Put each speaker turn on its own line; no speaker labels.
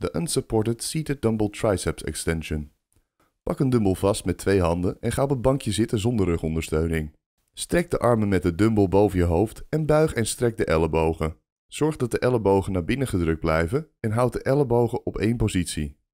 de Unsupported Seated Dumbbell Triceps Extension. Pak een dumbbell vast met twee handen en ga op het bankje zitten zonder rugondersteuning. Strek de armen met de dumbbell boven je hoofd en buig en strek de ellebogen. Zorg dat de ellebogen naar binnen gedrukt blijven en houd de
ellebogen op één positie.